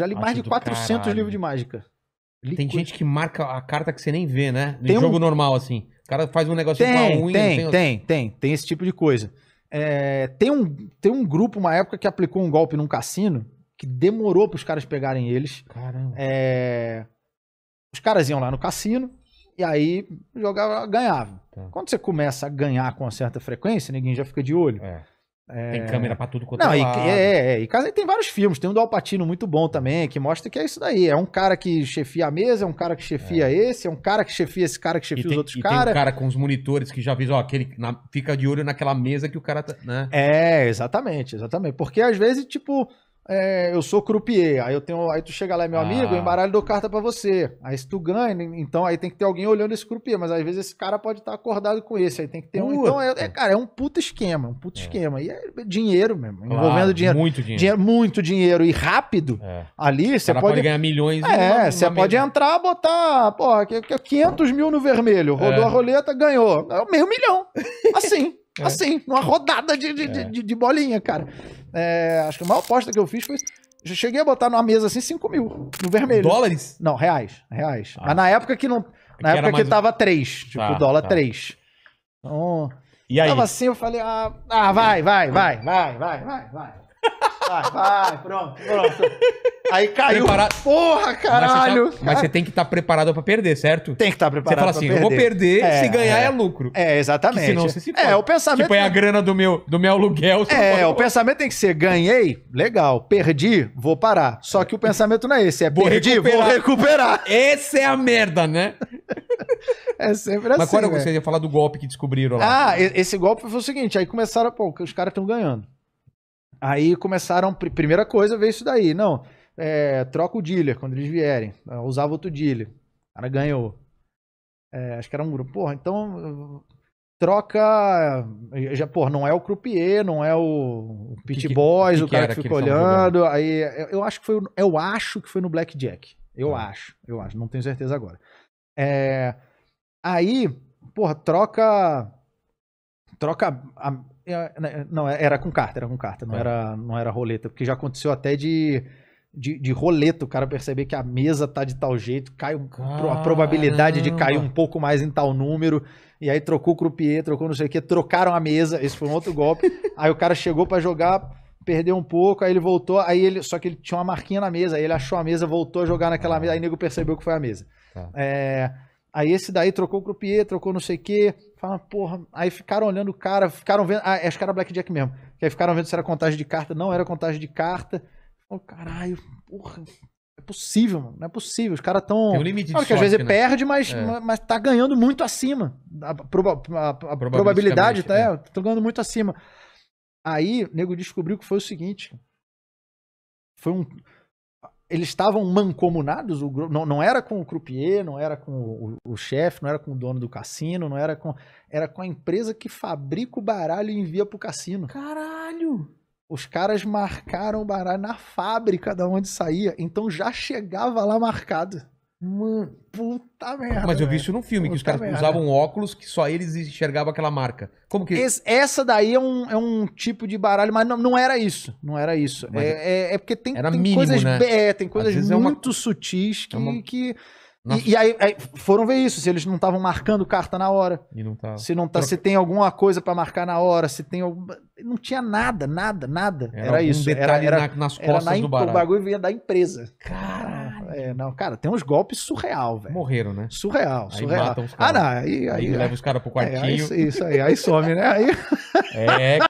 Já li mais é de 400 caralho. livros de mágica. Li tem coisa. gente que marca a carta que você nem vê, né? No tem jogo um... normal, assim. O cara faz um negócio tem, com a unha. Tem, tem, tem, tem, tem esse tipo de coisa. É, tem, um, tem um grupo, uma época, que aplicou um golpe num cassino que demorou para os caras pegarem eles. Caramba. É, os caras iam lá no cassino e aí jogava, ganhava. Tá. Quando você começa a ganhar com uma certa frequência, ninguém já fica de olho. É. É... Tem câmera pra tudo quanto Não, é e, é, é, e tem vários filmes, tem um do Alpatino muito bom também, que mostra que é isso daí. É um cara que chefia a mesa, é um cara que chefia é. esse, é um cara que chefia esse cara que chefia e os outros caras. Tem um cara com os monitores que já avisa, ó, aquele na, fica de olho naquela mesa que o cara tá. Né? É, exatamente, exatamente. Porque às vezes, tipo, é, eu sou croupier, aí eu tenho, aí tu chega lá, é meu ah. amigo, eu ah. embaralho dou carta para você. Aí se tu ganha, então aí tem que ter alguém olhando esse croupier, mas às vezes esse cara pode estar tá acordado com esse, aí tem que ter Puta. um. Então é, é, cara, é um puta esquema, um puta é. esquema. E é dinheiro mesmo, envolvendo dinheiro. Muito dinheiro. dinheiro. Muito dinheiro e rápido. É. Ali você pode, pode ganhar milhões. É, você pode entrar, botar, porra, é 500 mil no vermelho, rodou a roleta, ganhou. É meio milhão. Assim. É. Assim, numa rodada de, de, é. de, de bolinha, cara. É, acho que a maior aposta que eu fiz foi. Eu cheguei a botar numa mesa assim 5 mil, no vermelho. Dólares? Não, reais. Reais. Ah. Mas na época que não. Na que época que tava 3, tá, tipo, tá, dólar tá. 3. Então. E aí? Tava assim, eu falei, ah, ah vai, vai, vai, vai, vai, vai, vai, vai. Vai, vai, pronto, pronto. Aí caiu. Porra, caralho. Mas você, Mas você tem que estar tá preparado pra perder, certo? Tem que estar tá preparado Você fala assim, eu vou perder, é, se ganhar é, é lucro. É, exatamente. Que senão você se pode. É, o pensamento... Tipo, é a grana do meu, do meu aluguel. é, o pensamento tem que ser, ganhei, legal, perdi, vou parar. Só que o pensamento não é esse, é vou perdi, recuperar. vou recuperar. Essa é a merda, né? É sempre assim. Mas quando assim, você né? ia falar do golpe que descobriram lá? Ah, esse golpe foi o seguinte: aí começaram, pô, os caras estão ganhando. Aí começaram, primeira coisa, ver isso daí. Não, é, troca o dealer quando eles vierem. Eu usava outro dealer. O cara ganhou. É, acho que era um grupo. Porra, então troca. Eh, já, porra, não é o Croupier, não é o, o Pit Boys, que o cara que, que fica olhando. Aí, eu, acho que foi, eu acho que foi no Blackjack. Eu ah. acho, eu acho, não tenho certeza agora. É, aí, porra, troca. Troca. A, não, é, era com carta, era com carta, não, é. era, não era roleta, porque já aconteceu até de de, de roleta, o cara perceber que a mesa tá de tal jeito, cai um, a probabilidade de cair um pouco mais em tal número. E aí trocou o croupier, trocou não sei o que, trocaram a mesa. Esse foi um outro golpe. aí o cara chegou para jogar, perdeu um pouco, aí ele voltou, aí ele. Só que ele tinha uma marquinha na mesa, aí ele achou a mesa, voltou a jogar naquela ah. mesa, aí o nego percebeu que foi a mesa. Tá. É, aí esse daí trocou o croupier, trocou não sei o que. Fala, porra. Aí ficaram olhando o cara, ficaram vendo. Ah, acho que era Blackjack mesmo. Que aí ficaram vendo se era contagem de carta, não era contagem de carta. Oh, caralho, porra. É possível, mano. Não é possível. Os caras estão. Tem um limite de claro, que sorte, às vezes né? perde, mas, é. mas tá ganhando muito acima. A, a, a probabilidade tá, é. é. Tô ganhando muito acima. Aí, o nego descobriu que foi o seguinte. Foi um. Eles estavam mancomunados, o, não, não era com o croupier, não era com o, o chefe, não era com o dono do cassino, não era com. Era com a empresa que fabrica o baralho e envia pro cassino. Caralho! Os caras marcaram o baralho na fábrica da onde saía, então já chegava lá marcado. Mano, puta merda. Mas eu vi isso num filme, que os caras merda. usavam óculos que só eles enxergavam aquela marca. Como que. essa daí é um, é um tipo de baralho, mas não, não era isso. Não era isso. É, é, é, porque tem, tem mínimo, coisas. Né? É, tem coisas muito é uma... sutis que, é uma... que e, e aí, aí, foram ver isso, se eles não estavam marcando carta na hora. E não tava. Se não tá, Troca... se tem alguma coisa para marcar na hora, se tem alguma... não tinha nada, nada, nada. Era, era isso, era, era nas costas era na, do baralho. O bagulho vinha da empresa. Caralho. É, não, cara, tem uns golpes surreal, velho. Morreram, né? Surreal, aí surreal. Matam os caras. Ah, não, aí, aí, aí leva os caras pro é, quartinho. É, aí, isso aí, aí some, né? Aí... É,